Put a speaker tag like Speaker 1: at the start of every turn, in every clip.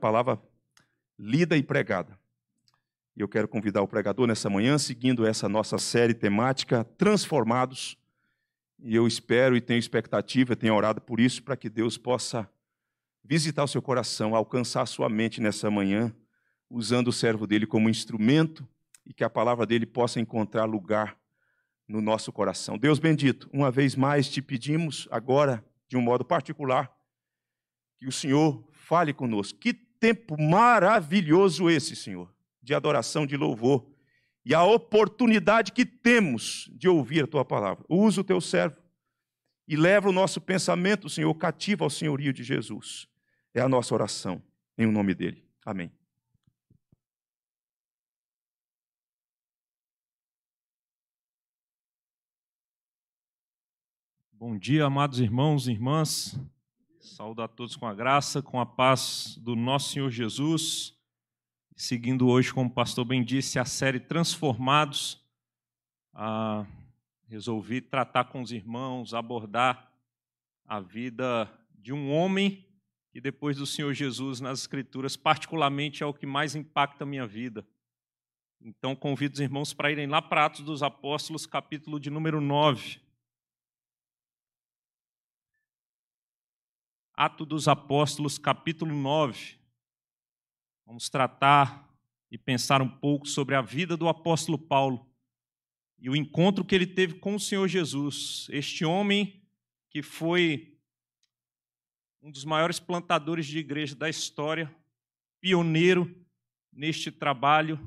Speaker 1: palavra lida e pregada. E eu quero convidar o pregador nessa manhã, seguindo essa nossa série temática Transformados. E eu espero e tenho expectativa, tenho orado por isso, para que Deus possa visitar o seu coração, alcançar a sua mente nessa manhã, usando o servo dele como instrumento e que a palavra dele possa encontrar lugar no nosso coração. Deus bendito, uma vez mais te pedimos agora, de um modo particular, que o Senhor fale conosco. Que tempo maravilhoso esse, Senhor, de adoração, de louvor, e a oportunidade que temos de ouvir a tua palavra. Usa o teu servo e leva o nosso pensamento, Senhor, cativo ao senhorio de Jesus. É a nossa oração, em o nome dele. Amém. Bom dia, amados irmãos e irmãs a todos com a graça, com a paz do nosso Senhor Jesus. Seguindo hoje, como o pastor bem disse, a série Transformados. Ah, resolvi tratar com os irmãos, abordar a vida de um homem que, depois do Senhor Jesus nas Escrituras, particularmente é o que mais impacta a minha vida. Então, convido os irmãos para irem lá para Atos dos Apóstolos, capítulo de número 9. Ato dos Apóstolos, capítulo 9. Vamos tratar e pensar um pouco sobre a vida do apóstolo Paulo e o encontro que ele teve com o Senhor Jesus. Este homem que foi um dos maiores plantadores de igreja da história, pioneiro neste trabalho,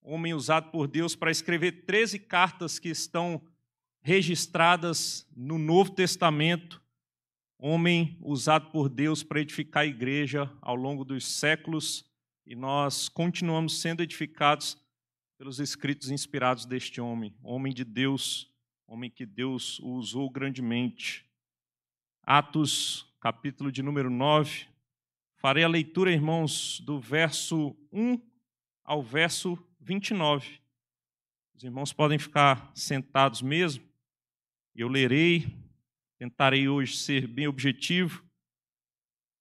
Speaker 1: homem usado por Deus para escrever 13 cartas que estão registradas no Novo Testamento homem usado por Deus para edificar a igreja ao longo dos séculos, e nós continuamos sendo edificados pelos escritos inspirados deste homem, homem de Deus, homem que Deus usou grandemente. Atos, capítulo de número 9. Farei a leitura, irmãos, do verso 1 ao verso 29. Os irmãos podem ficar sentados mesmo. Eu lerei Tentarei hoje ser bem objetivo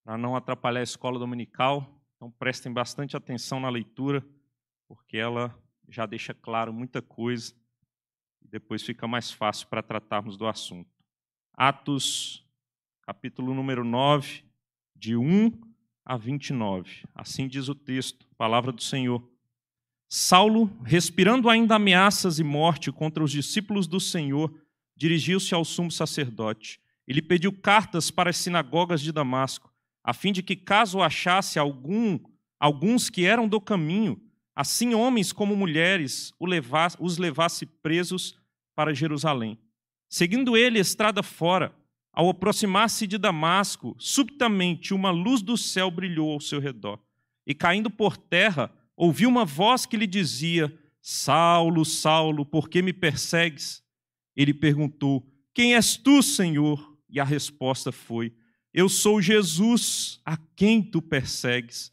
Speaker 1: para não atrapalhar a escola dominical. Então prestem bastante atenção na leitura, porque ela já deixa claro muita coisa e depois fica mais fácil para tratarmos do assunto. Atos, capítulo número 9, de 1 a 29. Assim diz o texto, palavra do Senhor. Saulo, respirando ainda ameaças e morte contra os discípulos do Senhor, dirigiu-se ao sumo sacerdote Ele pediu cartas para as sinagogas de Damasco, a fim de que, caso achasse algum, alguns que eram do caminho, assim homens como mulheres, os levasse presos para Jerusalém. Seguindo ele estrada fora, ao aproximar-se de Damasco, subitamente uma luz do céu brilhou ao seu redor. E caindo por terra, ouviu uma voz que lhe dizia: Saulo, Saulo, por que me persegues? ele perguntou: Quem és tu, Senhor? E a resposta foi: Eu sou Jesus, a quem tu persegues.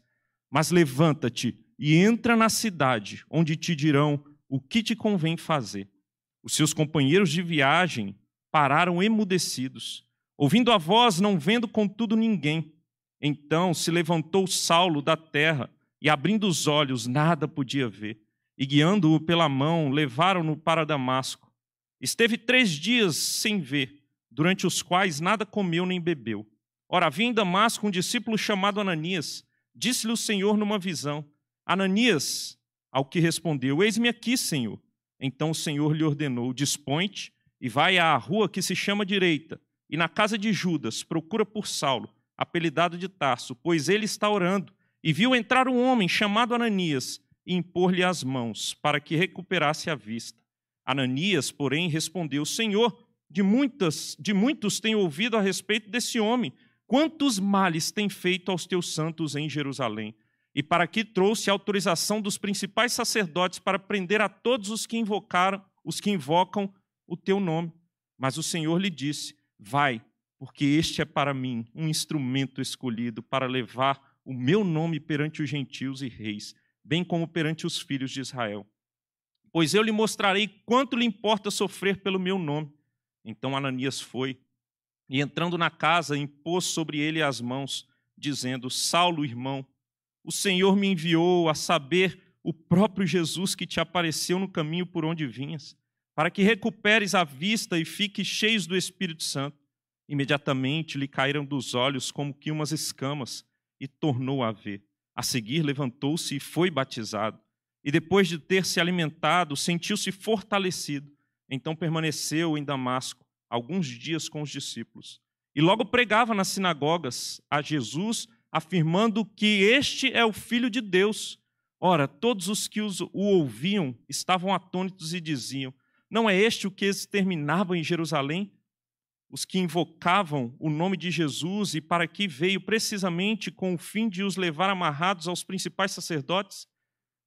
Speaker 1: Mas levanta-te e entra na cidade, onde te dirão o que te convém fazer. Os seus companheiros de viagem pararam emudecidos, ouvindo a voz, não vendo contudo ninguém. Então se levantou Saulo da terra e, abrindo os olhos, nada podia ver. E guiando-o pela mão, levaram-no para Damasco Esteve três dias sem ver, durante os quais nada comeu nem bebeu. Ora, havia em Damasco um discípulo chamado Ananias. Disse-lhe o Senhor numa visão: Ananias, ao que respondeu: Eis-me aqui, Senhor. Então o Senhor lhe ordenou: Dispõe-te e vai à rua que se chama Direita, e na casa de Judas procura por Saulo, apelidado de Tarso, pois ele está orando. E viu entrar um homem chamado Ananias e impor-lhe as mãos para que recuperasse a vista. Ananias, porém, respondeu: Senhor, de, muitas, de muitos tenho ouvido a respeito desse homem. Quantos males tem feito aos teus santos em Jerusalém? E para que trouxe a autorização dos principais sacerdotes para prender a todos os que invocaram, os que invocam o teu nome. Mas o Senhor lhe disse: Vai, porque este é para mim um instrumento escolhido para levar o meu nome perante os gentios e reis, bem como perante os filhos de Israel pois eu lhe mostrarei quanto lhe importa sofrer pelo meu nome. Então Ananias foi e, entrando na casa, impôs sobre ele as mãos, dizendo: Saulo, irmão, o Senhor me enviou a saber o próprio Jesus que te apareceu no caminho por onde vinhas, para que recuperes a vista e fiques cheios do Espírito Santo. Imediatamente lhe caíram dos olhos como que umas escamas e tornou a ver. A seguir, levantou-se e foi batizado e depois de ter se alimentado, sentiu-se fortalecido. Então permaneceu em Damasco alguns dias com os discípulos. E logo pregava nas sinagogas a Jesus, afirmando que este é o Filho de Deus. Ora, todos os que o ouviam estavam atônitos e diziam: Não é este o que exterminava em Jerusalém? Os que invocavam o nome de Jesus e para que veio precisamente com o fim de os levar amarrados aos principais sacerdotes?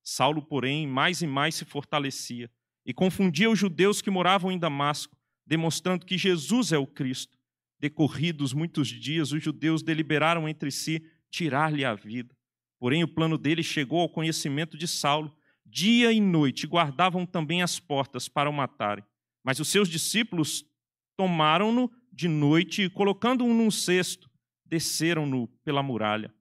Speaker 1: Saulo, porém, mais e mais se fortalecia e confundia os judeus que moravam em Damasco, demonstrando que Jesus é o Cristo. Decorridos muitos dias, os judeus deliberaram entre si tirar-lhe a vida. Porém, o plano dele chegou ao conhecimento de Saulo. Dia e noite guardavam também as portas para o matarem. Mas os seus discípulos tomaram-no de noite e, colocando-o num cesto, desceram-no pela muralha.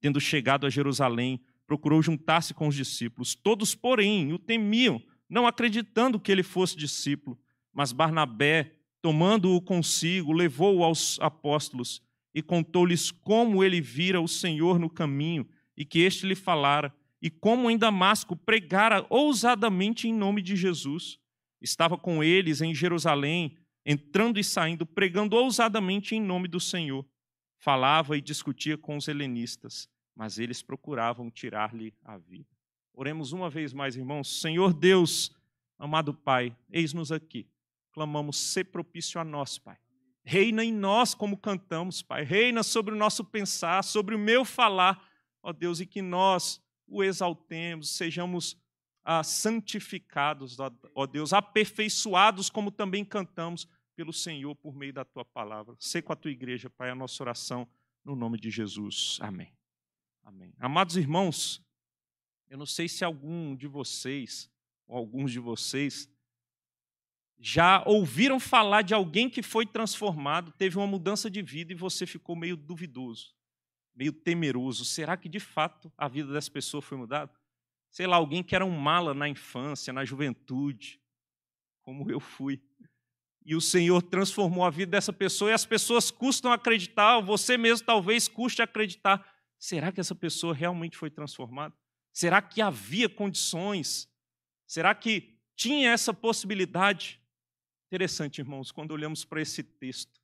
Speaker 1: Tendo chegado a Jerusalém, procurou juntar-se com os discípulos. Todos, porém, o temiam, não acreditando que ele fosse discípulo. Mas Barnabé, tomando-o consigo, levou-o aos apóstolos e contou-lhes como ele vira o Senhor no caminho e que este lhe falara, e como em Damasco pregara ousadamente em nome de Jesus. Estava com eles em Jerusalém, entrando e saindo, pregando ousadamente em nome do Senhor. Falava e discutia com os helenistas mas eles procuravam tirar-lhe a vida. Oremos uma vez mais, irmãos. Senhor Deus, amado Pai, eis-nos aqui. Clamamos, ser propício a nós, Pai. Reina em nós como cantamos, Pai. Reina sobre o nosso pensar, sobre o meu falar, ó Deus, e que nós o exaltemos, sejamos ah, santificados, ó Deus, aperfeiçoados como também cantamos pelo Senhor por meio da tua palavra. Sei com a tua igreja, Pai, a nossa oração, no nome de Jesus. Amém. Amém. Amados irmãos, eu não sei se algum de vocês, ou alguns de vocês, já ouviram falar de alguém que foi transformado, teve uma mudança de vida e você ficou meio duvidoso, meio temeroso. Será que de fato a vida dessa pessoa foi mudada? Sei lá, alguém que era um mala na infância, na juventude, como eu fui. E o Senhor transformou a vida dessa pessoa e as pessoas custam acreditar, você mesmo talvez custe acreditar Será que essa pessoa realmente foi transformada? Será que havia condições? Será que tinha essa possibilidade? Interessante, irmãos, quando olhamos para esse texto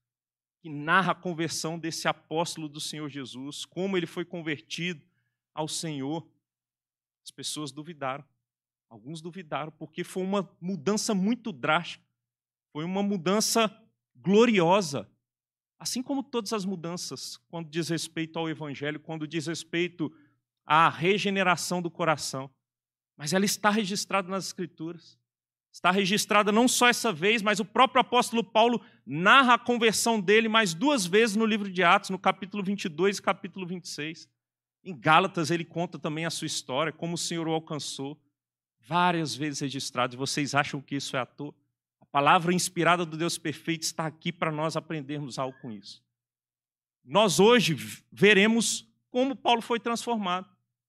Speaker 1: que narra a conversão desse apóstolo do Senhor Jesus, como ele foi convertido ao Senhor, as pessoas duvidaram. Alguns duvidaram porque foi uma mudança muito drástica, foi uma mudança gloriosa. Assim como todas as mudanças, quando diz respeito ao Evangelho, quando diz respeito à regeneração do coração. Mas ela está registrada nas Escrituras. Está registrada não só essa vez, mas o próprio apóstolo Paulo narra a conversão dele mais duas vezes no livro de Atos, no capítulo 22 e capítulo 26. Em Gálatas ele conta também a sua história, como o Senhor o alcançou, várias vezes registrado, e vocês acham que isso é à toa? palavra inspirada do Deus perfeito está aqui para nós aprendermos algo com isso. Nós hoje veremos como Paulo foi transformado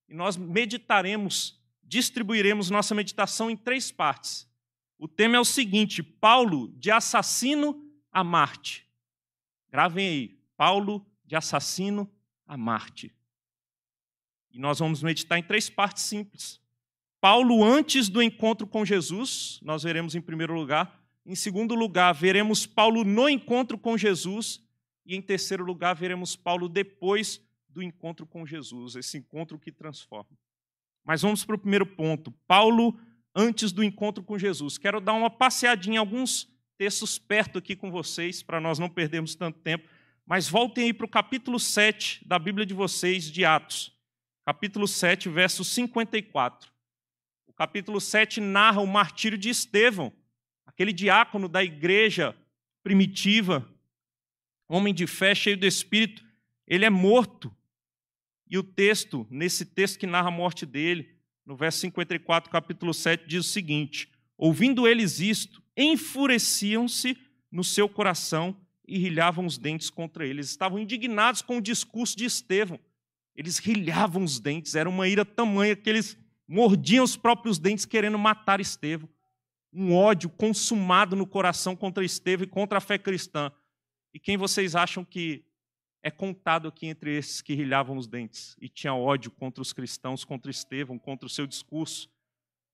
Speaker 1: e nós meditaremos, distribuiremos nossa meditação em três partes. O tema é o seguinte: Paulo de assassino a Marte. Gravem aí, Paulo de assassino a Marte. E nós vamos meditar em três partes simples. Paulo antes do encontro com Jesus, nós veremos em primeiro lugar em segundo lugar, veremos Paulo no encontro com Jesus. E em terceiro lugar, veremos Paulo depois do encontro com Jesus, esse encontro que transforma. Mas vamos para o primeiro ponto. Paulo antes do encontro com Jesus. Quero dar uma passeadinha, em alguns textos perto aqui com vocês, para nós não perdermos tanto tempo. Mas voltem aí para o capítulo 7 da Bíblia de vocês, de Atos. Capítulo 7, verso 54. O capítulo 7 narra o martírio de Estevão aquele diácono da igreja primitiva, homem de fé, cheio do espírito, ele é morto. E o texto, nesse texto que narra a morte dele, no verso 54, capítulo 7, diz o seguinte: Ouvindo eles isto, enfureciam-se no seu coração e rilhavam os dentes contra eles. Estavam indignados com o discurso de Estevão. Eles rilhavam os dentes, era uma ira tamanha que eles mordiam os próprios dentes querendo matar Estevão um ódio consumado no coração contra Estevão e contra a fé cristã. E quem vocês acham que é contado aqui entre esses que rilhavam os dentes e tinha ódio contra os cristãos, contra Estevão, contra o seu discurso,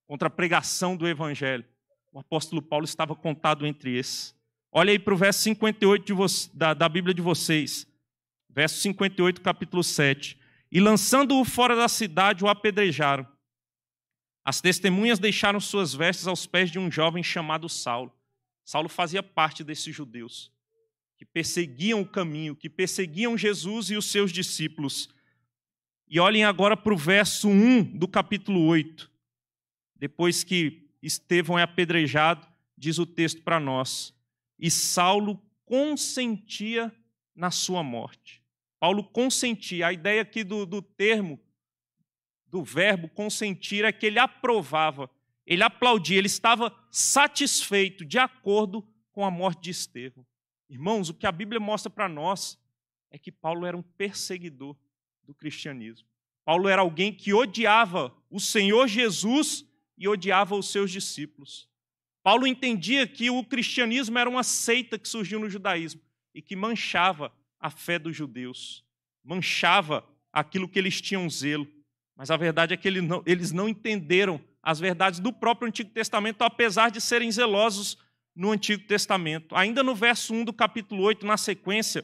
Speaker 1: contra a pregação do evangelho? O apóstolo Paulo estava contado entre esses. Olha aí para o verso 58 da, da Bíblia de vocês. Verso 58, capítulo 7. E lançando-o fora da cidade, o apedrejaram. As testemunhas deixaram suas vestes aos pés de um jovem chamado Saulo. Saulo fazia parte desses judeus que perseguiam o caminho, que perseguiam Jesus e os seus discípulos. E olhem agora para o verso 1 do capítulo 8. Depois que Estevão é apedrejado, diz o texto para nós: E Saulo consentia na sua morte. Paulo consentia. A ideia aqui do, do termo do verbo consentir é que ele aprovava, ele aplaudia, ele estava satisfeito, de acordo com a morte de Estevão. Irmãos, o que a Bíblia mostra para nós é que Paulo era um perseguidor do cristianismo. Paulo era alguém que odiava o Senhor Jesus e odiava os seus discípulos. Paulo entendia que o cristianismo era uma seita que surgiu no judaísmo e que manchava a fé dos judeus, manchava aquilo que eles tinham zelo. Mas a verdade é que eles não entenderam as verdades do próprio Antigo Testamento, apesar de serem zelosos no Antigo Testamento. Ainda no verso 1 do capítulo 8, na sequência,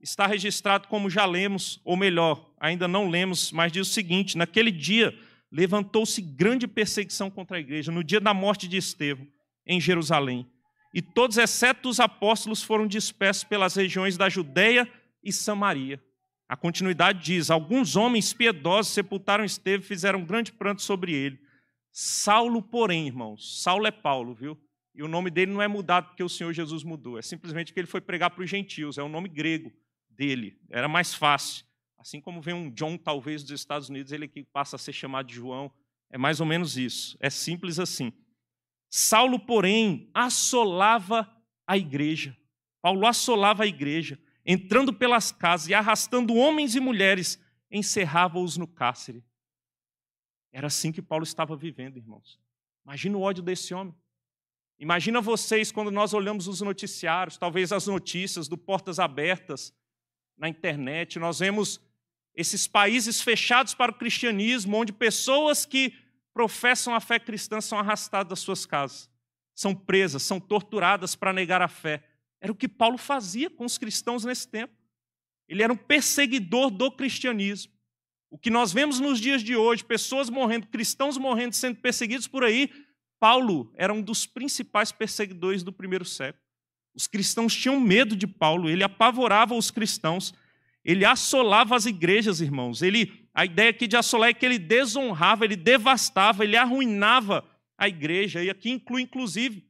Speaker 1: está registrado como já lemos, ou melhor, ainda não lemos, mas diz o seguinte: naquele dia levantou-se grande perseguição contra a igreja, no dia da morte de Estevão, em Jerusalém. E todos, exceto os apóstolos, foram dispersos pelas regiões da Judéia e Samaria. A continuidade diz: Alguns homens piedosos sepultaram Estevão e fizeram um grande pranto sobre ele. Saulo, porém, irmãos, Saulo é Paulo, viu? E o nome dele não é mudado porque o Senhor Jesus mudou. É simplesmente que ele foi pregar para os gentios. É o nome grego dele. Era mais fácil. Assim como vem um John, talvez, dos Estados Unidos, ele que passa a ser chamado de João. É mais ou menos isso. É simples assim. Saulo, porém, assolava a igreja. Paulo assolava a igreja entrando pelas casas e arrastando homens e mulheres, encerrava-os no cárcere. Era assim que Paulo estava vivendo, irmãos. Imagina o ódio desse homem. Imagina vocês quando nós olhamos os noticiários, talvez as notícias do Portas Abertas na internet, nós vemos esses países fechados para o cristianismo, onde pessoas que professam a fé cristã são arrastadas das suas casas, são presas, são torturadas para negar a fé era o que Paulo fazia com os cristãos nesse tempo. Ele era um perseguidor do cristianismo. O que nós vemos nos dias de hoje, pessoas morrendo, cristãos morrendo, sendo perseguidos por aí, Paulo era um dos principais perseguidores do primeiro século. Os cristãos tinham medo de Paulo, ele apavorava os cristãos, ele assolava as igrejas, irmãos. Ele, a ideia aqui de assolar é que ele desonrava, ele devastava, ele arruinava a igreja, e aqui inclui, inclusive,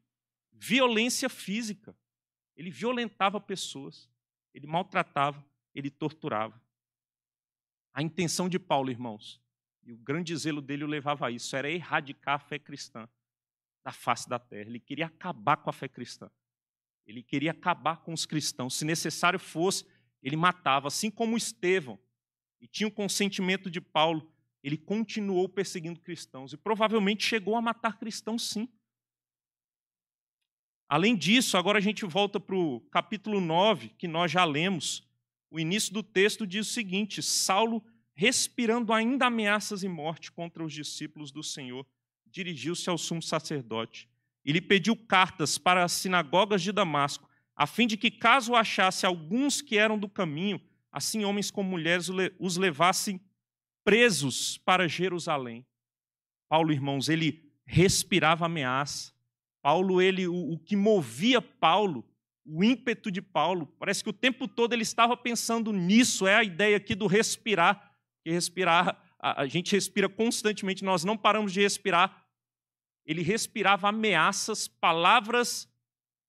Speaker 1: violência física. Ele violentava pessoas, ele maltratava, ele torturava. A intenção de Paulo, irmãos, e o grande zelo dele o levava a isso, era erradicar a fé cristã da face da terra. Ele queria acabar com a fé cristã. Ele queria acabar com os cristãos. Se necessário fosse, ele matava, assim como Estevão. E tinha o consentimento de Paulo. Ele continuou perseguindo cristãos e provavelmente chegou a matar cristãos, sim. Além disso, agora a gente volta para o capítulo 9, que nós já lemos. O início do texto diz o seguinte: Saulo, respirando ainda ameaças e morte contra os discípulos do Senhor, dirigiu-se ao sumo sacerdote e lhe pediu cartas para as sinagogas de Damasco, a fim de que, caso achasse alguns que eram do caminho, assim homens como mulheres os levassem presos para Jerusalém. Paulo, irmãos, ele respirava ameaça, Paulo, ele, o, o que movia Paulo, o ímpeto de Paulo, parece que o tempo todo ele estava pensando nisso, é a ideia aqui do respirar, que respirar, a, a gente respira constantemente, nós não paramos de respirar. Ele respirava ameaças, palavras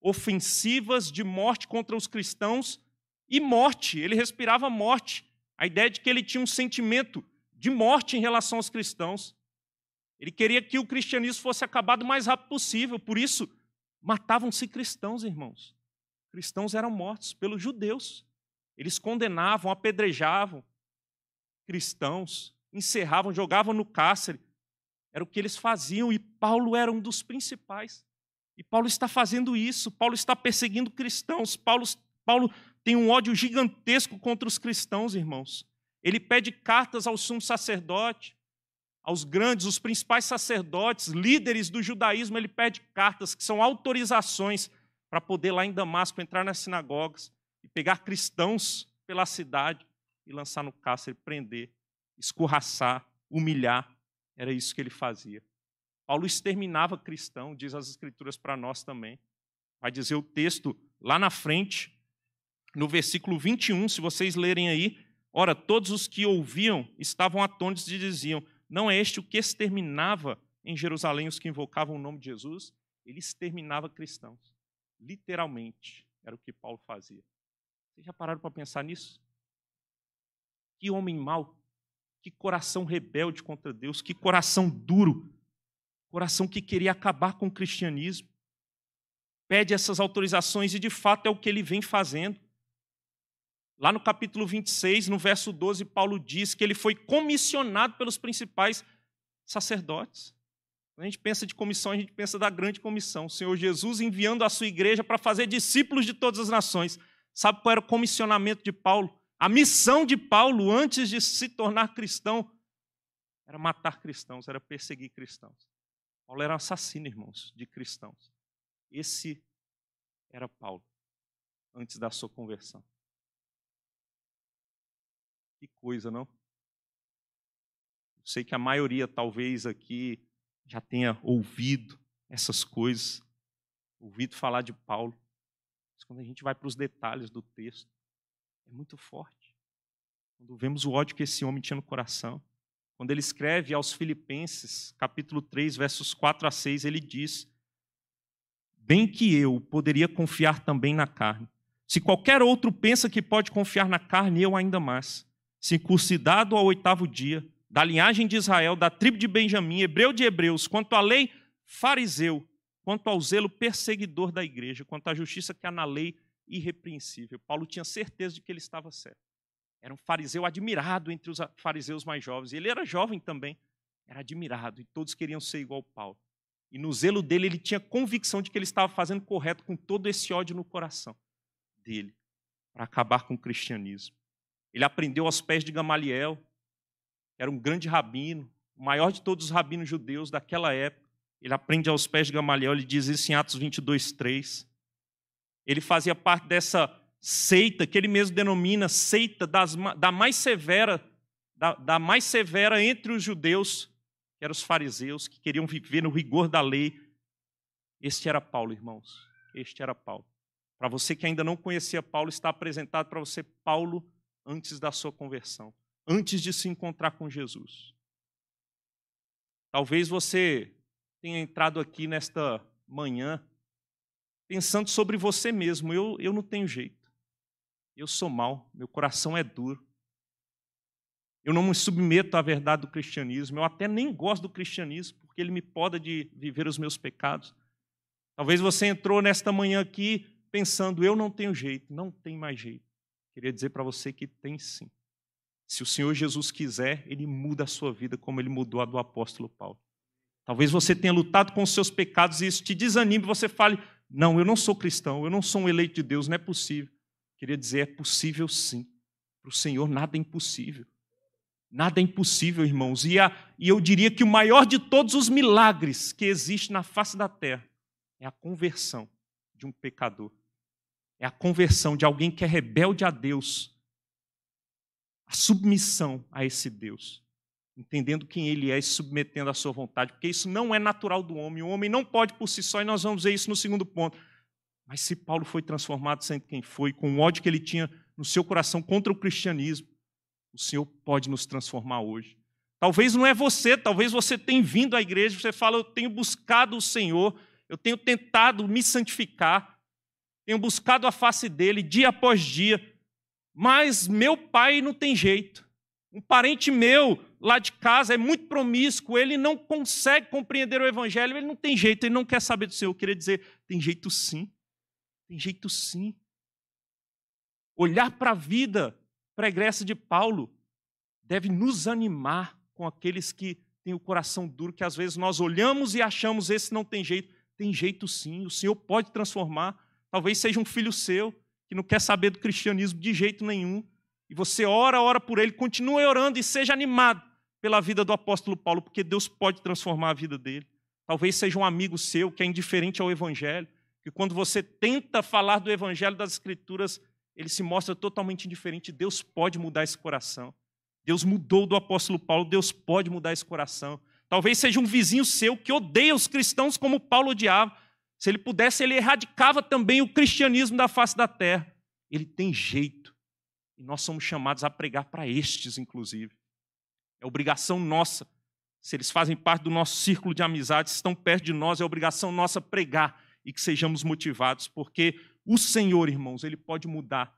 Speaker 1: ofensivas de morte contra os cristãos e morte, ele respirava morte. A ideia de que ele tinha um sentimento de morte em relação aos cristãos. Ele queria que o cristianismo fosse acabado o mais rápido possível, por isso matavam-se cristãos, irmãos. Cristãos eram mortos pelos judeus. Eles condenavam, apedrejavam cristãos, encerravam, jogavam no cárcere. Era o que eles faziam e Paulo era um dos principais. E Paulo está fazendo isso, Paulo está perseguindo cristãos, Paulo, Paulo tem um ódio gigantesco contra os cristãos, irmãos. Ele pede cartas ao sumo sacerdote, aos grandes, os principais sacerdotes, líderes do judaísmo, ele pede cartas que são autorizações para poder lá em Damasco entrar nas sinagogas e pegar cristãos pela cidade e lançar no cárcere, prender, escorraçar, humilhar. Era isso que ele fazia. Paulo exterminava cristão, diz as escrituras para nós também. Vai dizer o texto lá na frente, no versículo 21, se vocês lerem aí, ora, todos os que ouviam estavam atônitos e diziam: não é este o que exterminava em Jerusalém os que invocavam o nome de Jesus? Ele exterminava cristãos. Literalmente, era o que Paulo fazia. Vocês já pararam para pensar nisso? Que homem mau, que coração rebelde contra Deus, que coração duro, coração que queria acabar com o cristianismo. Pede essas autorizações e, de fato, é o que ele vem fazendo. Lá no capítulo 26, no verso 12, Paulo diz que ele foi comissionado pelos principais sacerdotes. Quando a gente pensa de comissão, a gente pensa da grande comissão. O Senhor Jesus enviando a sua igreja para fazer discípulos de todas as nações. Sabe qual era o comissionamento de Paulo? A missão de Paulo antes de se tornar cristão era matar cristãos, era perseguir cristãos. Paulo era um assassino, irmãos, de cristãos. Esse era Paulo antes da sua conversão. Que coisa, não? Sei que a maioria, talvez, aqui já tenha ouvido essas coisas, ouvido falar de Paulo. Mas quando a gente vai para os detalhes do texto, é muito forte. Quando vemos o ódio que esse homem tinha no coração, quando ele escreve aos Filipenses, capítulo 3, versos 4 a 6, ele diz: Bem que eu poderia confiar também na carne. Se qualquer outro pensa que pode confiar na carne, eu ainda mais circuncidado ao oitavo dia, da linhagem de Israel, da tribo de Benjamim, hebreu de hebreus, quanto à lei, fariseu, quanto ao zelo perseguidor da igreja, quanto à justiça que há na lei, irrepreensível. Paulo tinha certeza de que ele estava certo. Era um fariseu admirado entre os fariseus mais jovens. Ele era jovem também, era admirado, e todos queriam ser igual Paulo. E no zelo dele, ele tinha convicção de que ele estava fazendo correto com todo esse ódio no coração dele, para acabar com o cristianismo. Ele aprendeu aos pés de Gamaliel, que era um grande rabino, o maior de todos os rabinos judeus daquela época. Ele aprende aos pés de Gamaliel, ele diz isso em Atos 22, 3. Ele fazia parte dessa seita que ele mesmo denomina seita das, da mais severa, da, da mais severa entre os judeus, que eram os fariseus, que queriam viver no rigor da lei. Este era Paulo, irmãos. Este era Paulo. Para você que ainda não conhecia Paulo, está apresentado para você Paulo antes da sua conversão, antes de se encontrar com Jesus. Talvez você tenha entrado aqui nesta manhã pensando sobre você mesmo. Eu, eu não tenho jeito. Eu sou mau, meu coração é duro. Eu não me submeto à verdade do cristianismo. Eu até nem gosto do cristianismo, porque ele me poda de viver os meus pecados. Talvez você entrou nesta manhã aqui pensando: eu não tenho jeito, não tem mais jeito. Queria dizer para você que tem sim. Se o Senhor Jesus quiser, ele muda a sua vida como ele mudou a do apóstolo Paulo. Talvez você tenha lutado com os seus pecados e isso te desanime, você fale: "Não, eu não sou cristão, eu não sou um eleito de Deus, não é possível". Queria dizer, é possível sim. Para o Senhor nada é impossível. Nada é impossível, irmãos. E, a, e eu diria que o maior de todos os milagres que existe na face da terra é a conversão de um pecador é a conversão de alguém que é rebelde a Deus, a submissão a esse Deus, entendendo quem ele é e submetendo à sua vontade, porque isso não é natural do homem. O homem não pode por si só, e nós vamos ver isso no segundo ponto. Mas se Paulo foi transformado sendo quem foi, com o ódio que ele tinha no seu coração contra o cristianismo, o Senhor pode nos transformar hoje. Talvez não é você, talvez você tenha vindo à igreja, você fala, eu tenho buscado o Senhor, eu tenho tentado me santificar, tenho buscado a face dele dia após dia, mas meu pai não tem jeito. Um parente meu lá de casa é muito promíscuo, ele não consegue compreender o evangelho, ele não tem jeito, ele não quer saber do Senhor. Eu queria dizer, tem jeito sim. Tem jeito sim. Olhar para a vida pregressa de Paulo deve nos animar com aqueles que têm o coração duro, que às vezes nós olhamos e achamos esse não tem jeito. Tem jeito sim, o Senhor pode transformar Talvez seja um filho seu que não quer saber do cristianismo de jeito nenhum. E você ora, ora por ele, continue orando e seja animado pela vida do apóstolo Paulo, porque Deus pode transformar a vida dele. Talvez seja um amigo seu que é indiferente ao evangelho, que quando você tenta falar do evangelho das escrituras, ele se mostra totalmente indiferente. Deus pode mudar esse coração. Deus mudou do apóstolo Paulo, Deus pode mudar esse coração. Talvez seja um vizinho seu que odeia os cristãos como Paulo odiava, se ele pudesse, ele erradicava também o cristianismo da face da terra. Ele tem jeito. E nós somos chamados a pregar para estes, inclusive. É obrigação nossa. Se eles fazem parte do nosso círculo de amizade, estão perto de nós, é obrigação nossa pregar e que sejamos motivados, porque o Senhor, irmãos, ele pode mudar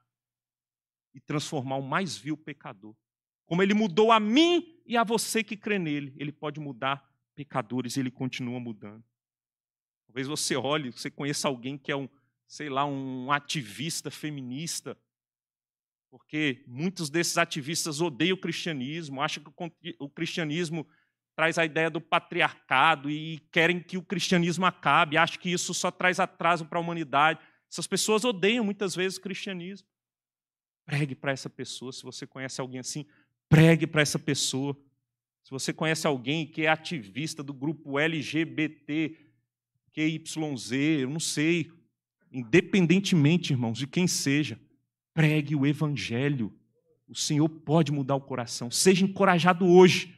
Speaker 1: e transformar o mais vil pecador. Como ele mudou a mim e a você que crê nele, ele pode mudar pecadores, ele continua mudando. Talvez você olhe, você conheça alguém que é um, sei lá, um ativista feminista, porque muitos desses ativistas odeiam o cristianismo, acham que o cristianismo traz a ideia do patriarcado e querem que o cristianismo acabe, acham que isso só traz atraso para a humanidade. Essas pessoas odeiam muitas vezes o cristianismo. Pregue para essa pessoa, se você conhece alguém assim, pregue para essa pessoa. Se você conhece alguém que é ativista do grupo LGBT, QYZ, eu não sei. Independentemente, irmãos, de quem seja, pregue o Evangelho. O Senhor pode mudar o coração. Seja encorajado hoje.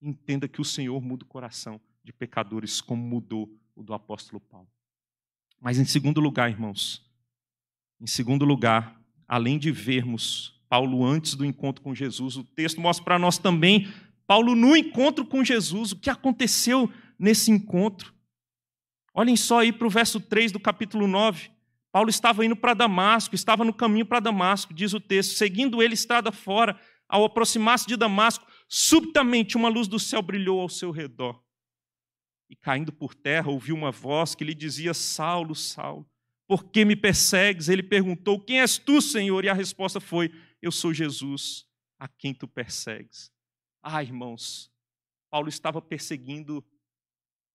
Speaker 1: Entenda que o Senhor muda o coração de pecadores, como mudou o do apóstolo Paulo. Mas, em segundo lugar, irmãos, em segundo lugar, além de vermos Paulo antes do encontro com Jesus, o texto mostra para nós também Paulo no encontro com Jesus, o que aconteceu nesse encontro. Olhem só aí para o verso 3 do capítulo 9. Paulo estava indo para Damasco, estava no caminho para Damasco, diz o texto. Seguindo ele estrada fora, ao aproximar-se de Damasco, subitamente uma luz do céu brilhou ao seu redor. E caindo por terra, ouviu uma voz que lhe dizia: Saulo, Saulo, por que me persegues? Ele perguntou: Quem és tu, Senhor? E a resposta foi: Eu sou Jesus, a quem tu persegues. Ah, irmãos, Paulo estava perseguindo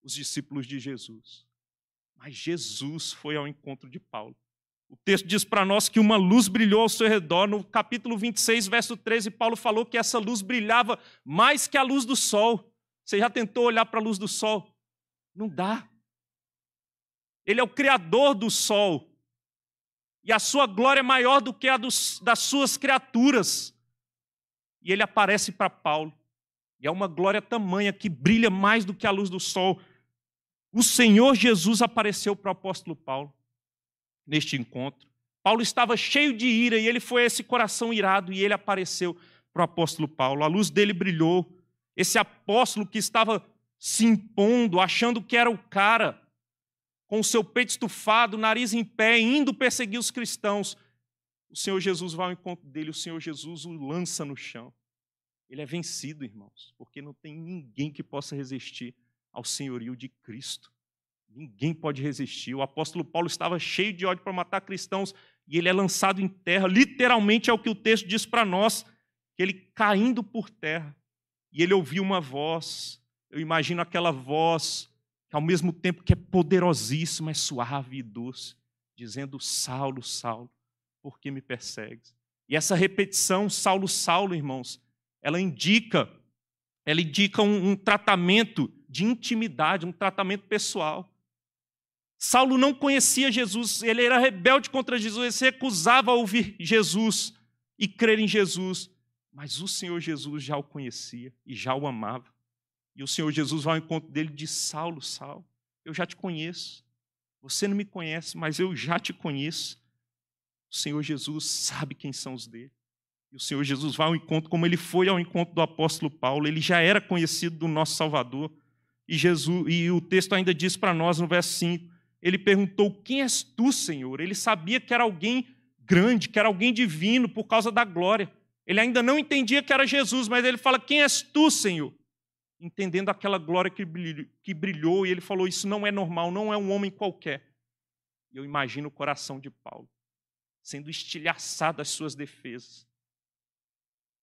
Speaker 1: os discípulos de Jesus. Mas Jesus foi ao encontro de Paulo. O texto diz para nós que uma luz brilhou ao seu redor. No capítulo 26, verso 13, Paulo falou que essa luz brilhava mais que a luz do sol. Você já tentou olhar para a luz do sol? Não dá. Ele é o criador do sol. E a sua glória é maior do que a dos, das suas criaturas. E ele aparece para Paulo. E é uma glória tamanha que brilha mais do que a luz do sol o Senhor Jesus apareceu para o apóstolo Paulo neste encontro. Paulo estava cheio de ira e ele foi esse coração irado e ele apareceu para o apóstolo Paulo. A luz dele brilhou. Esse apóstolo que estava se impondo, achando que era o cara, com o seu peito estufado, nariz em pé, indo perseguir os cristãos. O Senhor Jesus vai ao encontro dele, o Senhor Jesus o lança no chão. Ele é vencido, irmãos, porque não tem ninguém que possa resistir ao senhorio de Cristo. Ninguém pode resistir. O apóstolo Paulo estava cheio de ódio para matar cristãos e ele é lançado em terra. Literalmente é o que o texto diz para nós, que ele caindo por terra. E ele ouviu uma voz. Eu imagino aquela voz que ao mesmo tempo que é poderosíssima, é suave e doce, dizendo: Saulo, Saulo, por que me persegues? E essa repetição, Saulo, Saulo, irmãos, ela indica ela indica um, um tratamento de intimidade, um tratamento pessoal. Saulo não conhecia Jesus, ele era rebelde contra Jesus, ele se recusava a ouvir Jesus e crer em Jesus, mas o Senhor Jesus já o conhecia e já o amava. E o Senhor Jesus vai ao encontro dele e diz: Saulo, Saulo, eu já te conheço. Você não me conhece, mas eu já te conheço. O Senhor Jesus sabe quem são os dele. E o Senhor Jesus vai ao encontro, como ele foi ao encontro do apóstolo Paulo, ele já era conhecido do nosso Salvador. E, Jesus, e o texto ainda diz para nós no verso 5, ele perguntou: Quem és tu, Senhor? Ele sabia que era alguém grande, que era alguém divino por causa da glória. Ele ainda não entendia que era Jesus, mas ele fala: Quem és tu, Senhor? Entendendo aquela glória que brilhou, que brilhou, e ele falou: Isso não é normal, não é um homem qualquer. E eu imagino o coração de Paulo sendo estilhaçado às suas defesas.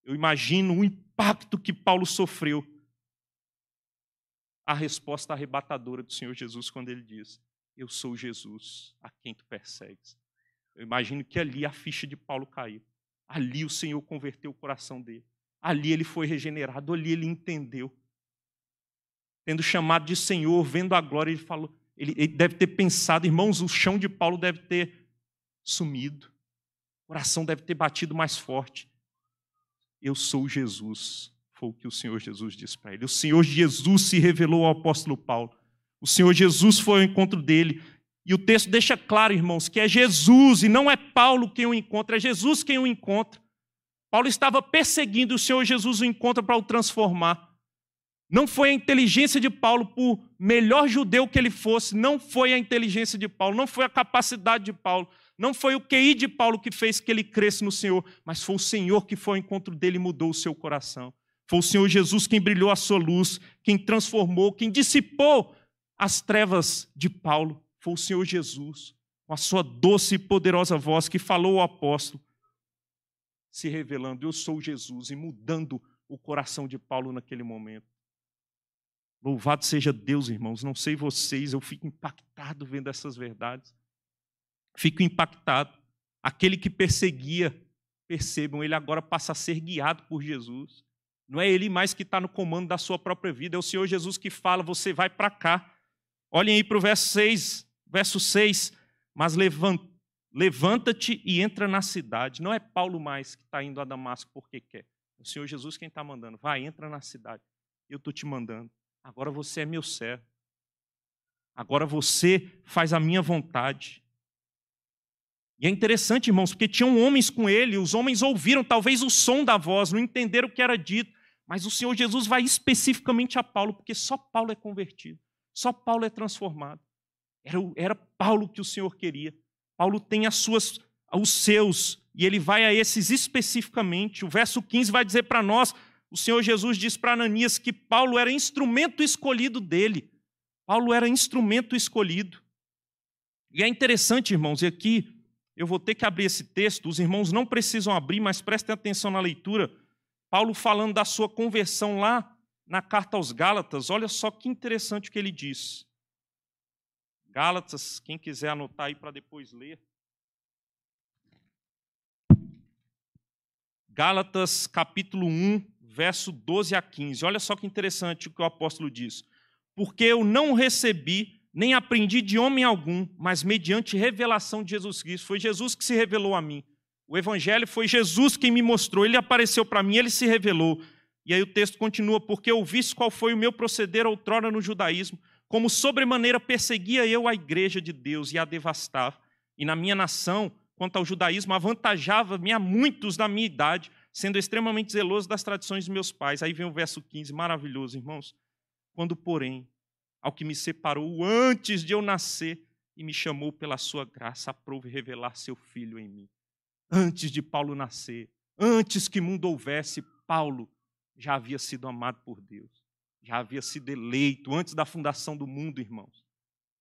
Speaker 1: Eu imagino o impacto que Paulo sofreu. A resposta arrebatadora do Senhor Jesus quando ele diz: Eu sou Jesus, a quem tu persegues. Eu imagino que ali a ficha de Paulo caiu. Ali o Senhor converteu o coração dele. Ali ele foi regenerado, ali ele entendeu. Tendo chamado de Senhor, vendo a glória, ele falou, ele, ele deve ter pensado, irmãos, o chão de Paulo deve ter sumido. O coração deve ter batido mais forte. Eu sou Jesus, foi o que o Senhor Jesus disse para ele. O Senhor Jesus se revelou ao apóstolo Paulo. O Senhor Jesus foi ao encontro dele. E o texto deixa claro, irmãos, que é Jesus e não é Paulo quem o encontra, é Jesus quem o encontra. Paulo estava perseguindo, o Senhor Jesus o encontra para o transformar. Não foi a inteligência de Paulo, por melhor judeu que ele fosse, não foi a inteligência de Paulo, não foi a capacidade de Paulo, não foi o QI de Paulo que fez que ele cresça no Senhor, mas foi o Senhor que foi ao encontro dele e mudou o seu coração. Foi o Senhor Jesus quem brilhou a sua luz, quem transformou, quem dissipou as trevas de Paulo. Foi o Senhor Jesus, com a sua doce e poderosa voz, que falou ao apóstolo, se revelando: Eu sou Jesus, e mudando o coração de Paulo naquele momento. Louvado seja Deus, irmãos. Não sei vocês, eu fico impactado vendo essas verdades. Fico impactado. Aquele que perseguia, percebam, ele agora passa a ser guiado por Jesus. Não é ele mais que está no comando da sua própria vida, é o Senhor Jesus que fala: você vai para cá. Olhem aí para o verso 6, verso 6. Mas levanta-te e entra na cidade. Não é Paulo mais que está indo a Damasco porque quer. É o Senhor Jesus quem está mandando. Vai, entra na cidade. Eu estou te mandando. Agora você é meu servo. Agora você faz a minha vontade. E é interessante, irmãos, porque tinham homens com ele, os homens ouviram talvez o som da voz, não entenderam o que era dito, mas o Senhor Jesus vai especificamente a Paulo, porque só Paulo é convertido, só Paulo é transformado. Era, era Paulo que o Senhor queria. Paulo tem as suas, os seus, e ele vai a esses especificamente. O verso 15 vai dizer para nós: o Senhor Jesus diz para Ananias que Paulo era instrumento escolhido dele. Paulo era instrumento escolhido. E é interessante, irmãos, e aqui eu vou ter que abrir esse texto, os irmãos não precisam abrir, mas prestem atenção na leitura. Paulo falando da sua conversão lá na carta aos Gálatas, olha só que interessante o que ele diz. Gálatas, quem quiser anotar aí para depois ler. Gálatas capítulo 1, verso 12 a 15. Olha só que interessante o que o apóstolo diz. Porque eu não recebi nem aprendi de homem algum, mas mediante revelação de Jesus Cristo. Foi Jesus que se revelou a mim. O Evangelho foi Jesus quem me mostrou. Ele apareceu para mim, ele se revelou. E aí o texto continua: Porque eu viste qual foi o meu proceder outrora no judaísmo, como sobremaneira perseguia eu a igreja de Deus e a devastava. E na minha nação, quanto ao judaísmo, avantajava-me a muitos da minha idade, sendo extremamente zeloso das tradições de meus pais. Aí vem o verso 15, maravilhoso, irmãos. Quando, porém, ao que me separou antes de eu nascer e me chamou pela sua graça, aprove revelar seu filho em mim. Antes de Paulo nascer, antes que mundo houvesse, Paulo já havia sido amado por Deus, já havia sido eleito antes da fundação do mundo, irmãos.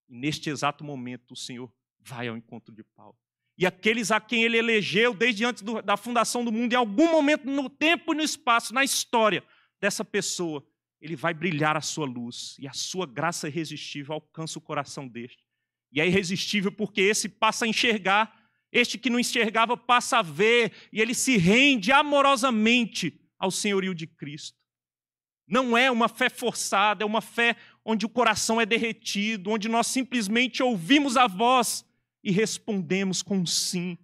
Speaker 1: E neste exato momento, o Senhor vai ao encontro de Paulo. E aqueles a quem ele elegeu desde antes do, da fundação do mundo, em algum momento no tempo e no espaço, na história dessa pessoa, ele vai brilhar a sua luz e a sua graça irresistível alcança o coração deste. E é irresistível porque esse passa a enxergar, este que não enxergava passa a ver e ele se rende amorosamente ao senhorio de Cristo. Não é uma fé forçada, é uma fé onde o coração é derretido, onde nós simplesmente ouvimos a voz e respondemos com sim.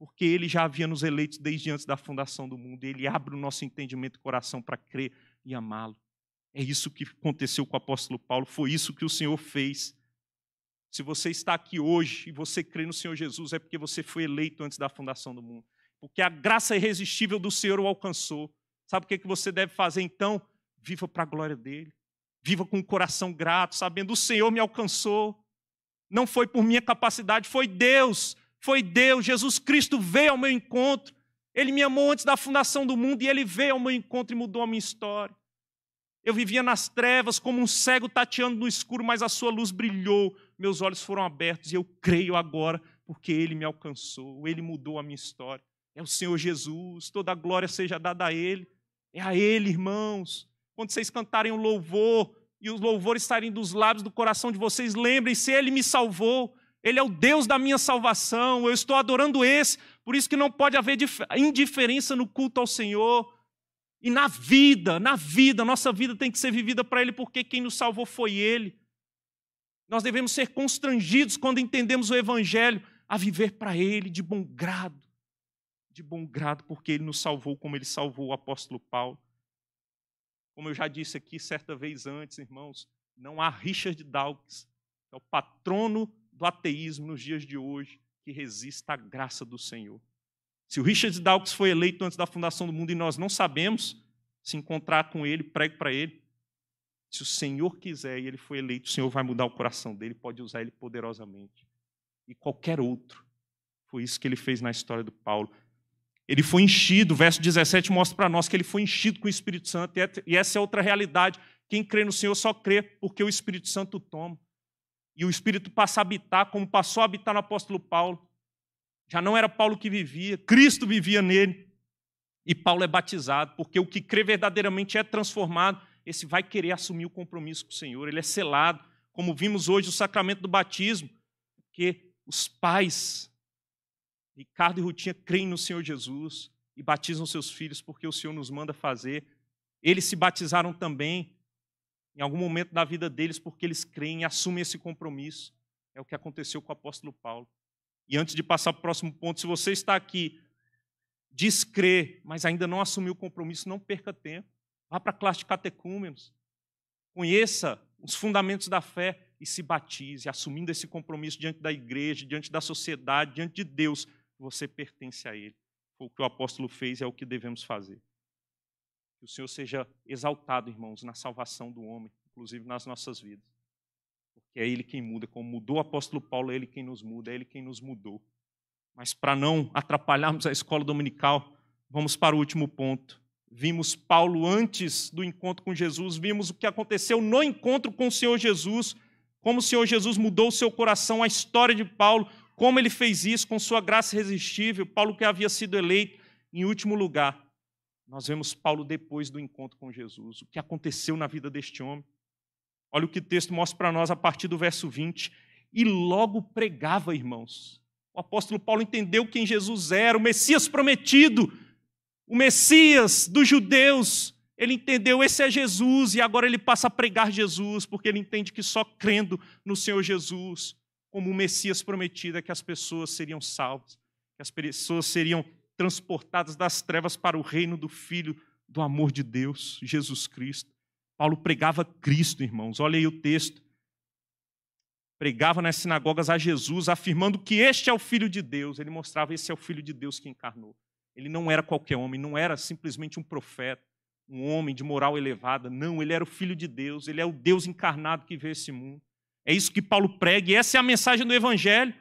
Speaker 1: Porque ele já havia nos eleitos desde antes da fundação do mundo, e ele abre o nosso entendimento e coração para crer e amá-lo. É isso que aconteceu com o apóstolo Paulo, foi isso que o Senhor fez. Se você está aqui hoje e você crê no Senhor Jesus, é porque você foi eleito antes da fundação do mundo. Porque a graça irresistível do Senhor o alcançou. Sabe o que, é que você deve fazer então? Viva para a glória dele. Viva com o um coração grato, sabendo o Senhor me alcançou. Não foi por minha capacidade, foi Deus. Foi Deus. Jesus Cristo veio ao meu encontro. Ele me amou antes da fundação do mundo e ele veio ao meu encontro e mudou a minha história. Eu vivia nas trevas, como um cego tateando no escuro, mas a sua luz brilhou, meus olhos foram abertos e eu creio agora, porque ele me alcançou, ele mudou a minha história. É o Senhor Jesus, toda a glória seja dada a ele. É a ele, irmãos. Quando vocês cantarem o louvor e os louvores saírem dos lábios do coração de vocês, lembrem-se, ele me salvou. Ele é o Deus da minha salvação. Eu estou adorando esse por isso que não pode haver indiferença no culto ao Senhor e na vida, na vida, nossa vida tem que ser vivida para Ele, porque quem nos salvou foi Ele. Nós devemos ser constrangidos quando entendemos o Evangelho a viver para Ele de bom grado, de bom grado, porque Ele nos salvou como Ele salvou o apóstolo Paulo. Como eu já disse aqui certa vez antes, irmãos, não há Richard Dawkins, é o patrono do ateísmo nos dias de hoje que resista à graça do Senhor. Se o Richard Dawkins foi eleito antes da fundação do mundo e nós não sabemos, se encontrar com ele, pregue para ele. Se o Senhor quiser e ele foi eleito, o Senhor vai mudar o coração dele, pode usar ele poderosamente. E qualquer outro. Foi isso que ele fez na história do Paulo. Ele foi enchido, o verso 17 mostra para nós que ele foi enchido com o Espírito Santo, é, e essa é outra realidade. Quem crê no Senhor só crê porque o Espírito Santo toma e o Espírito passa a habitar, como passou a habitar no apóstolo Paulo. Já não era Paulo que vivia, Cristo vivia nele. E Paulo é batizado, porque o que crê verdadeiramente é transformado, esse vai querer assumir o compromisso com o Senhor, ele é selado. Como vimos hoje, o sacramento do batismo, porque os pais, Ricardo e Rutinha, creem no Senhor Jesus e batizam seus filhos porque o Senhor nos manda fazer. Eles se batizaram também, em algum momento da vida deles porque eles creem e assumem esse compromisso. É o que aconteceu com o apóstolo Paulo. E antes de passar para o próximo ponto, se você está aqui, diz crer, mas ainda não assumiu o compromisso, não perca tempo. Vá para a classe de catecúmenos. Conheça os fundamentos da fé e se batize, assumindo esse compromisso diante da igreja, diante da sociedade, diante de Deus, você pertence a Ele. Foi o que o apóstolo fez, é o que devemos fazer. Que o Senhor seja exaltado, irmãos, na salvação do homem, inclusive nas nossas vidas. Porque é Ele quem muda. Como mudou o apóstolo Paulo, é Ele quem nos muda, é Ele quem nos mudou. Mas para não atrapalharmos a escola dominical, vamos para o último ponto. Vimos Paulo antes do encontro com Jesus, vimos o que aconteceu no encontro com o Senhor Jesus, como o Senhor Jesus mudou o seu coração, a história de Paulo, como ele fez isso com sua graça irresistível, Paulo que havia sido eleito em último lugar. Nós vemos Paulo depois do encontro com Jesus, o que aconteceu na vida deste homem. Olha o que o texto mostra para nós a partir do verso 20. E logo pregava, irmãos. O apóstolo Paulo entendeu quem Jesus era, o Messias prometido, o Messias dos judeus. Ele entendeu, esse é Jesus, e agora ele passa a pregar Jesus, porque ele entende que só crendo no Senhor Jesus, como o Messias prometido, é que as pessoas seriam salvas, que as pessoas seriam transportados das trevas para o reino do Filho do amor de Deus, Jesus Cristo. Paulo pregava Cristo, irmãos. Olha aí o texto. Pregava nas sinagogas a Jesus, afirmando que este é o Filho de Deus. Ele mostrava: esse é o Filho de Deus que encarnou. Ele não era qualquer homem, não era simplesmente um profeta, um homem de moral elevada. Não, ele era o Filho de Deus, ele é o Deus encarnado que vê esse mundo. É isso que Paulo prega, e essa é a mensagem do Evangelho.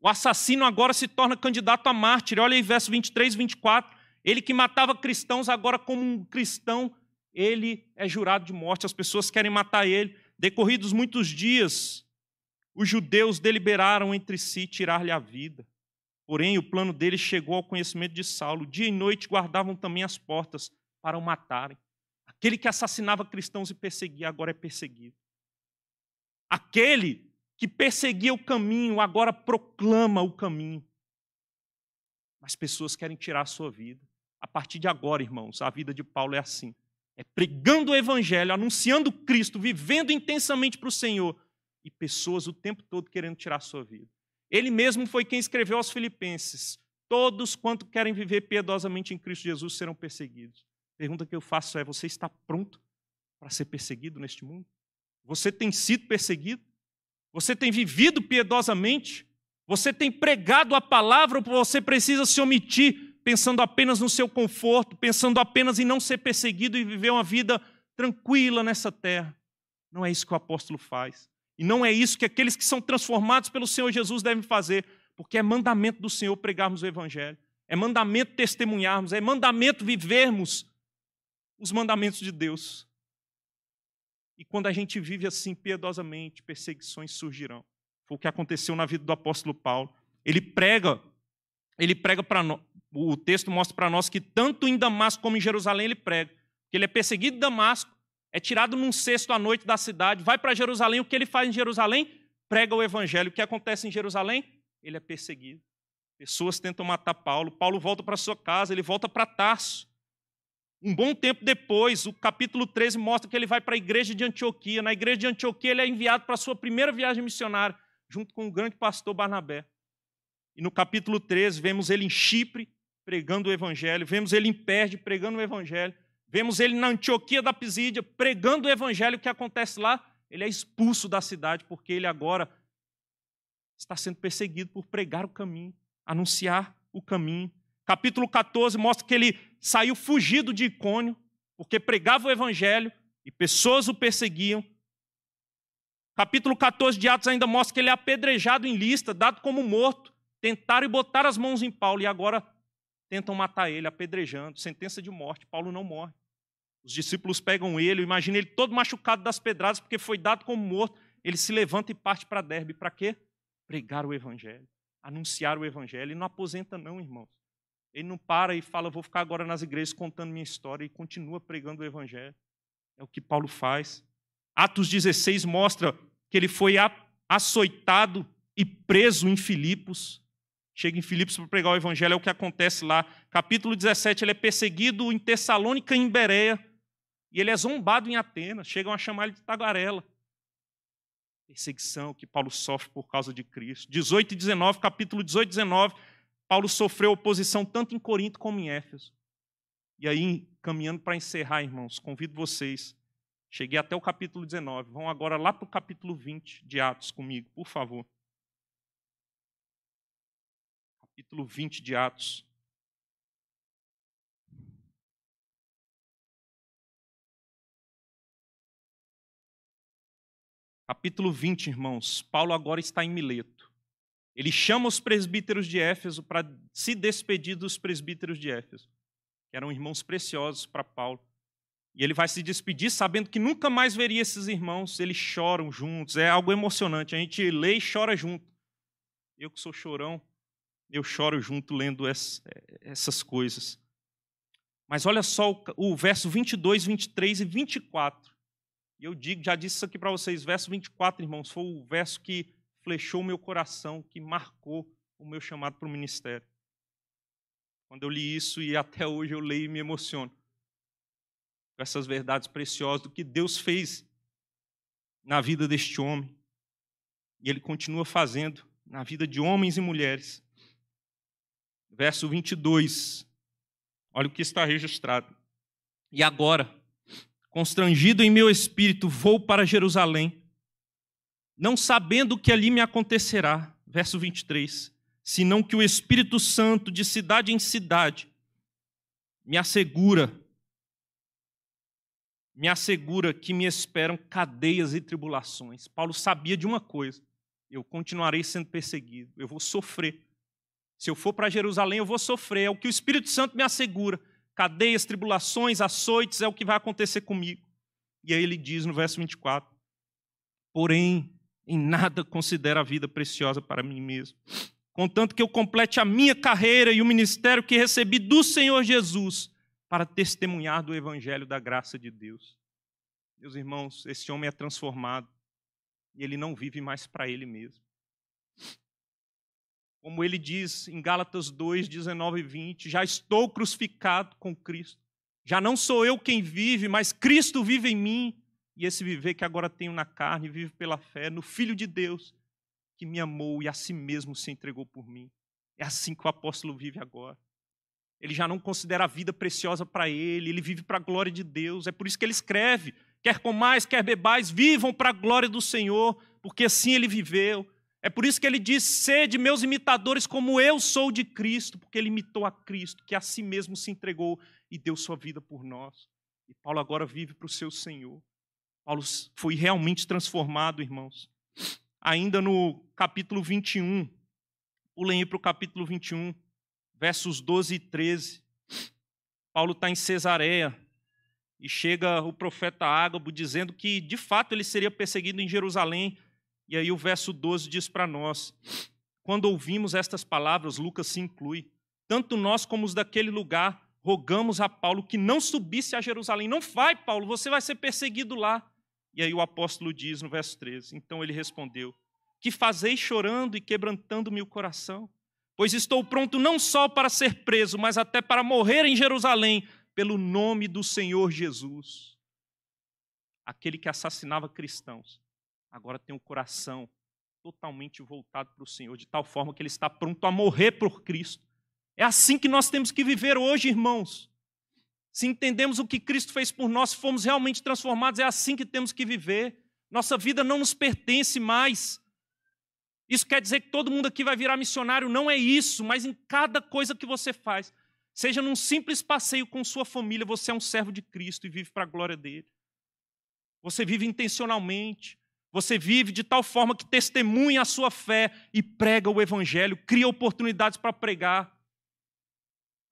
Speaker 1: O assassino agora se torna candidato a mártir. Olha aí, verso 23, 24. Ele que matava cristãos, agora, como um cristão, ele é jurado de morte. As pessoas querem matar ele. Decorridos muitos dias, os judeus deliberaram entre si tirar-lhe a vida. Porém, o plano dele chegou ao conhecimento de Saulo. Dia e noite guardavam também as portas para o matarem. Aquele que assassinava cristãos e perseguia, agora é perseguido. Aquele que perseguia o caminho, agora proclama o caminho. Mas pessoas querem tirar a sua vida. A partir de agora, irmãos, a vida de Paulo é assim. É pregando o evangelho, anunciando Cristo, vivendo intensamente para o Senhor e pessoas o tempo todo querendo tirar a sua vida. Ele mesmo foi quem escreveu aos Filipenses: Todos quanto querem viver piedosamente em Cristo Jesus serão perseguidos. A pergunta que eu faço é: você está pronto para ser perseguido neste mundo? Você tem sido perseguido? Você tem vivido piedosamente? Você tem pregado a palavra ou você precisa se omitir, pensando apenas no seu conforto, pensando apenas em não ser perseguido e viver uma vida tranquila nessa terra? Não é isso que o apóstolo faz. E não é isso que aqueles que são transformados pelo Senhor Jesus devem fazer, porque é mandamento do Senhor pregarmos o Evangelho, é mandamento testemunharmos, é mandamento vivermos os mandamentos de Deus. E quando a gente vive assim piedosamente, perseguições surgirão. Foi o que aconteceu na vida do apóstolo Paulo. Ele prega, ele prega para nós. O texto mostra para nós que tanto em Damasco como em Jerusalém ele prega. Que ele é perseguido em Damasco, é tirado num cesto à noite da cidade, vai para Jerusalém. O que ele faz em Jerusalém? Prega o evangelho. O que acontece em Jerusalém? Ele é perseguido. Pessoas tentam matar Paulo. Paulo volta para sua casa, ele volta para Tarso. Um bom tempo depois, o capítulo 13 mostra que ele vai para a igreja de Antioquia. Na igreja de Antioquia, ele é enviado para a sua primeira viagem missionária, junto com o grande pastor Barnabé. E no capítulo 13, vemos ele em Chipre pregando o evangelho, vemos ele em Pérsia pregando o evangelho, vemos ele na Antioquia da Pisídia pregando o evangelho. O que acontece lá? Ele é expulso da cidade porque ele agora está sendo perseguido por pregar o caminho, anunciar o caminho. Capítulo 14 mostra que ele saiu fugido de Icônio, porque pregava o evangelho e pessoas o perseguiam. Capítulo 14 de Atos ainda mostra que ele é apedrejado em lista, dado como morto. Tentaram e botar as mãos em Paulo e agora tentam matar ele, apedrejando. Sentença de morte. Paulo não morre. Os discípulos pegam ele, imagina ele todo machucado das pedradas, porque foi dado como morto. Ele se levanta e parte para Derbe. Para quê? Pregar o evangelho, anunciar o evangelho. E não aposenta, não, irmãos. Ele não para e fala, vou ficar agora nas igrejas contando minha história e continua pregando o evangelho. É o que Paulo faz. Atos 16 mostra que ele foi açoitado e preso em Filipos. Chega em Filipos para pregar o evangelho, é o que acontece lá. Capítulo 17, ele é perseguido em Tessalônica e em Berea E ele é zombado em Atenas, chegam a chamar ele de tagarela. Perseguição que Paulo sofre por causa de Cristo. 18 e 19, capítulo 18 e 19 Paulo sofreu oposição tanto em Corinto como em Éfeso. E aí, caminhando para encerrar, irmãos, convido vocês. Cheguei até o capítulo 19. Vão agora lá para o capítulo 20 de Atos comigo, por favor. Capítulo 20 de Atos. Capítulo 20, irmãos. Paulo agora está em Mileto. Ele chama os presbíteros de Éfeso para se despedir dos presbíteros de Éfeso, que eram irmãos preciosos para Paulo. E ele vai se despedir sabendo que nunca mais veria esses irmãos, eles choram juntos, é algo emocionante. A gente lê e chora junto. Eu que sou chorão, eu choro junto lendo eh, essas coisas. Mas olha só o, verso 22, 23 e 24. E eu digo, já disse isso aqui para vocês, verso 24, irmãos, foi o verso que flechou o meu coração, que marcou o meu chamado para o ministério. Quando eu li isso e até hoje eu leio e me emociono com essas verdades preciosas do que Deus fez na vida deste homem e ele continua fazendo na vida de homens e mulheres. Verso 22. Olha o que está registrado. E agora, constrangido em meu espírito, vou para Jerusalém não sabendo o que ali me acontecerá. Verso 23. Senão que o Espírito Santo, de cidade em cidade, me assegura, me assegura que me esperam cadeias e tribulações. Paulo sabia de uma coisa: eu continuarei sendo perseguido, eu vou sofrer. Se eu for para Jerusalém, eu vou sofrer. É o que o Espírito Santo me assegura. Cadeias, tribulações, açoites, é o que vai acontecer comigo. E aí ele diz no verso 24: Porém, em nada considero a vida preciosa para mim mesmo, contanto que eu complete a minha carreira e o ministério que recebi do Senhor Jesus para testemunhar do evangelho da graça de Deus. Meus irmãos, esse homem é transformado e ele não vive mais para ele mesmo. Como ele diz em Gálatas 2, 19 e 20: Já estou crucificado com Cristo. Já não sou eu quem vive, mas Cristo vive em mim. E esse viver que agora tenho na carne, vivo pela fé no Filho de Deus, que me amou e a si mesmo se entregou por mim. É assim que o apóstolo vive agora. Ele já não considera a vida preciosa para ele, ele vive para a glória de Deus. É por isso que ele escreve: quer comais, quer bebais, vivam para a glória do Senhor, porque assim ele viveu. É por isso que ele diz: sede meus imitadores, como eu sou de Cristo, porque ele imitou a Cristo, que a si mesmo se entregou e deu sua vida por nós. E Paulo agora vive para o seu Senhor. Paulo foi realmente transformado, irmãos. Ainda no capítulo 21, pulem para o capítulo 21, versos 12 e 13. Paulo está em Cesareia e chega o profeta Ágabo dizendo que, de fato, ele seria perseguido em Jerusalém. E aí o verso 12 diz para nós: Quando ouvimos estas palavras, Lucas se inclui, tanto nós como os daquele lugar, rogamos a Paulo que não subisse a Jerusalém. Não vai, Paulo, você vai ser perseguido lá. E aí o apóstolo diz no verso 13: Então ele respondeu: Que fazeis chorando e quebrantando-me o coração? Pois estou pronto não só para ser preso, mas até para morrer em Jerusalém, pelo nome do Senhor Jesus. Aquele que assassinava cristãos, agora tem o um coração totalmente voltado para o Senhor, de tal forma que ele está pronto a morrer por Cristo. É assim que nós temos que viver hoje, irmãos. Se entendemos o que Cristo fez por nós, se formos realmente transformados, é assim que temos que viver. Nossa vida não nos pertence mais. Isso quer dizer que todo mundo aqui vai virar missionário? Não é isso, mas em cada coisa que você faz, seja num simples passeio com sua família, você é um servo de Cristo e vive para a glória dele. Você vive intencionalmente, você vive de tal forma que testemunha a sua fé e prega o evangelho, cria oportunidades para pregar.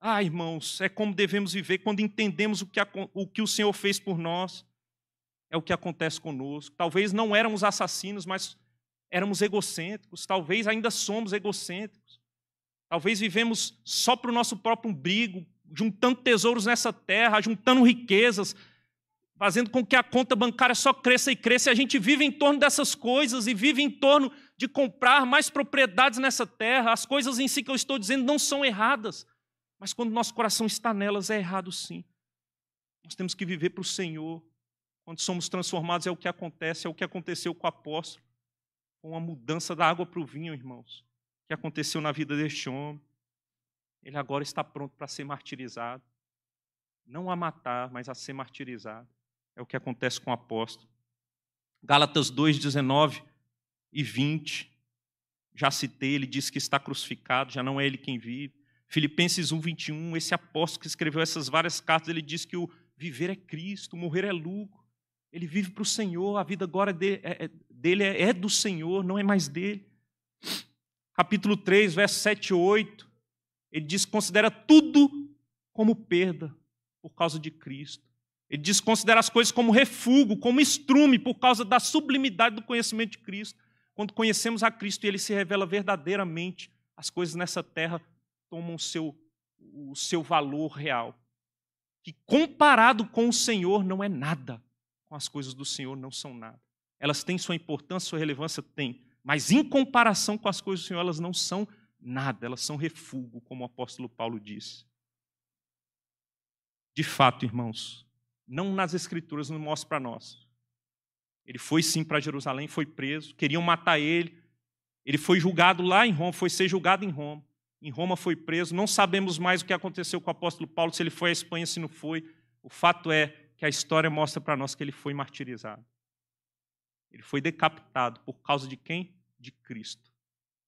Speaker 1: Ah, irmãos, é como devemos viver quando entendemos o que, a, o que o Senhor fez por nós. É o que acontece conosco. Talvez não éramos assassinos, mas éramos egocêntricos. Talvez ainda somos egocêntricos. Talvez vivemos só para o nosso próprio umbrigo, juntando tesouros nessa terra, juntando riquezas, fazendo com que a conta bancária só cresça e cresça. E a gente vive em torno dessas coisas e vive em torno de comprar mais propriedades nessa terra. As coisas em si que eu estou dizendo não são erradas. Mas quando nosso coração está nelas, é errado sim. Nós temos que viver para o Senhor. Quando somos transformados, é o que acontece, é o que aconteceu com o apóstolo, com a mudança da água para o vinho, irmãos, que aconteceu na vida deste homem. Ele agora está pronto para ser martirizado. Não a matar, mas a ser martirizado. É o que acontece com o apóstolo. Gálatas 2, 19 e 20. Já citei, ele diz que está crucificado, já não é ele quem vive. Filipenses 1:21, esse apóstolo que escreveu essas várias cartas, ele diz que o viver é Cristo, morrer é lucro. Ele vive para o Senhor, a vida agora é, é, dele, é, é, do Senhor, não é mais dele. Capítulo 3, verso 7 e 8, ele diz: considera tudo como perda por causa de Cristo. Ele diz: considera as coisas como refúgio, como estrume, por causa da sublimidade do conhecimento de Cristo. Quando conhecemos a Cristo e ele se revela verdadeiramente, as coisas nessa terra tomam o seu, o seu valor real. Que comparado com o Senhor não é nada. Com as coisas do Senhor não são nada. Elas têm sua importância, sua relevância? Tem. Mas em comparação com as coisas do Senhor, elas não são nada. Elas são refúgio, como o apóstolo Paulo disse. De fato, irmãos, não nas Escrituras não mostra para nós. Ele foi sim para Jerusalém, foi preso, queriam matar ele. Ele foi julgado lá em Roma, foi ser julgado em Roma em Roma foi preso. Não sabemos mais o que aconteceu com o apóstolo Paulo, se ele foi à Espanha, se não foi. O fato é que a história mostra para nós que ele foi martirizado. Ele foi decapitado por causa de quem? De Cristo.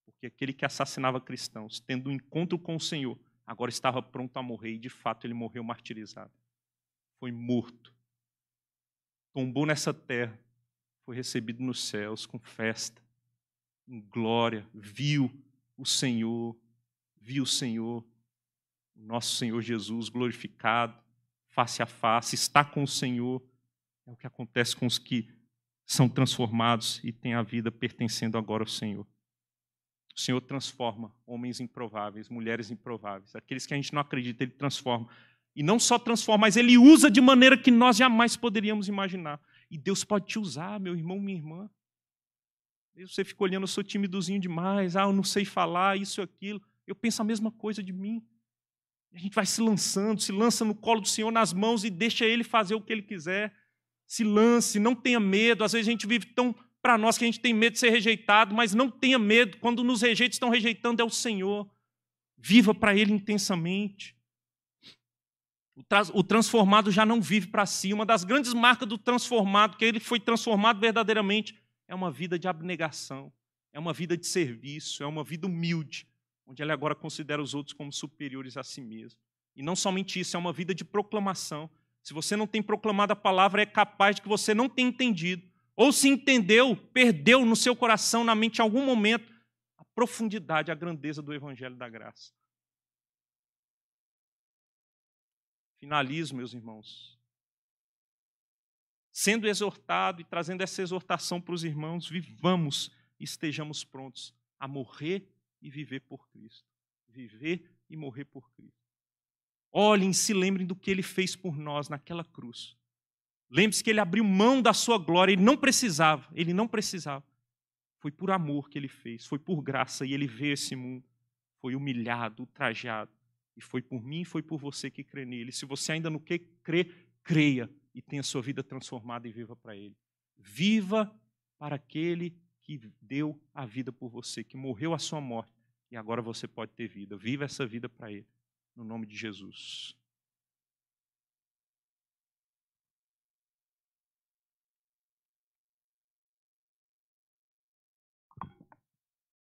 Speaker 1: Porque aquele que assassinava cristãos, tendo um encontro com o Senhor, agora estava pronto a morrer e de fato ele morreu martirizado. Foi morto. Tombou nessa terra, foi recebido nos céus com festa, em glória, viu o Senhor, vi o Senhor, o nosso Senhor Jesus glorificado, face a face, está com o Senhor. É o que acontece com os que são transformados e têm a vida pertencendo agora ao Senhor. O Senhor transforma homens improváveis, mulheres improváveis, aqueles que a gente não acredita, Ele transforma. E não só transforma, mas Ele usa de maneira que nós jamais poderíamos imaginar. E Deus pode te usar, meu irmão, minha irmã. Você fica olhando, eu sou timidozinho demais, ah, eu não sei falar, isso e aquilo. Eu penso a mesma coisa de mim. A gente vai se lançando, se lança no colo do Senhor, nas mãos e deixa Ele fazer o que Ele quiser. Se lance, não tenha medo. Às vezes a gente vive tão para nós que a gente tem medo de ser rejeitado, mas não tenha medo. Quando nos rejeitam, estão rejeitando é o Senhor. Viva para Ele intensamente. O, transformado já não vive para si. Uma das grandes marcas do transformado, que ele foi transformado verdadeiramente, é uma vida de abnegação, é uma vida de serviço, é uma vida humilde, onde ele agora considera os outros como superiores a si mesmo. E não somente isso, é uma vida de proclamação. Se você não tem proclamado a palavra, é capaz de que você não tenha entendido. Ou se entendeu, perdeu no seu coração, na mente, em algum momento, a profundidade, a grandeza do Evangelho da Graça. Finalizo, meus irmãos. Sendo exortado e trazendo essa exortação para os irmãos, vivamos e estejamos prontos a morrer e viver por Cristo. Viver e morrer por Cristo. Olhem, se lembrem do que ele fez por nós naquela cruz. Lembre-se que ele abriu mão da sua glória, ele não precisava, ele não precisava. Foi por amor que ele fez, foi por graça e ele veio esse mundo. Foi humilhado, ultrajado. E foi por mim, foi por você que crê nele. Se você ainda não quer crer, creia e tenha sua vida transformada e viva para ele. Viva para aquele que deu a vida por você, que morreu a sua morte e agora você pode ter vida. Viva essa vida para Ele, no nome de Jesus.